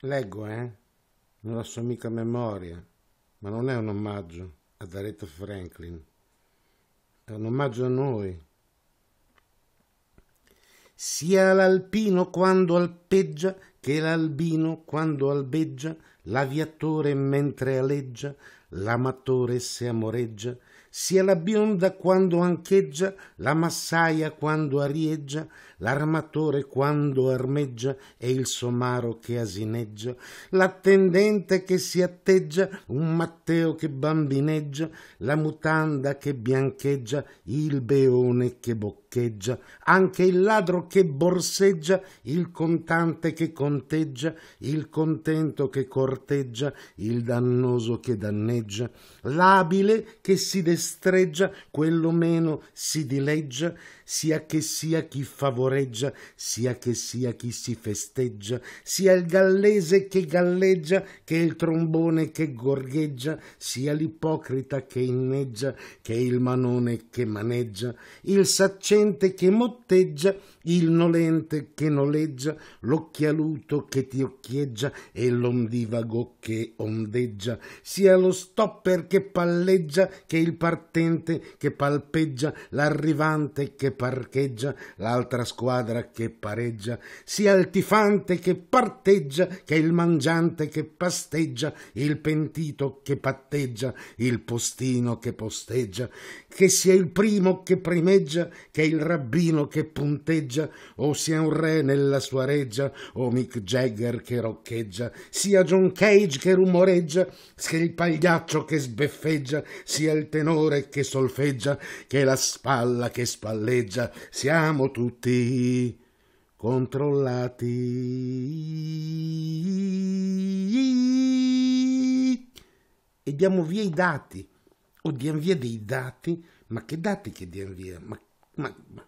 Leggo, eh? Non la so mica a memoria, ma non è un omaggio ad Aretha Franklin. È un omaggio a noi. Sia l'alpino quando alpeggia che l'albino quando albeggia, l'aviatore mentre aleggia, l'amatore se amoreggia, sia la bionda quando ancheggia, la massaia quando arieggia, l'armatore quando armeggia e il somaro che asineggia, l'attendente che si atteggia, un Matteo che bambineggia, la mutanda che biancheggia, il beone che boccheggia, anche il ladro che borseggia, il contante che con fronteggia, il contento che corteggia, il dannoso che danneggia, l'abile che si destreggia, quello meno si dileggia, sia che sia chi favoreggia, sia che sia chi si festeggia, sia il gallese che galleggia, che il trombone che gorgheggia, sia l'ipocrita che inneggia, che il manone che maneggia, il saccente che motteggia, il nolente che noleggia, l'occhialuce l'adulto che ti occhieggia e l'ondivago che ondeggia, sia lo stopper che palleggia, che il partente che palpeggia, l'arrivante che parcheggia, l'altra squadra che pareggia, sia il tifante che parteggia, che il mangiante che pasteggia, il pentito che patteggia, il postino che posteggia, che sia il primo che primeggia, che il rabbino che punteggia, o sia un re nella sua reggia, o mi Mick Jagger che roccheggia, sia John Cage che rumoreggia, sia il pagliaccio che sbeffeggia, sia il tenore che solfeggia, che la spalla che spalleggia, siamo tutti controllati. E diamo via i dati, o diamo via dei dati, ma che dati che diamo via? Ma, ma, ma.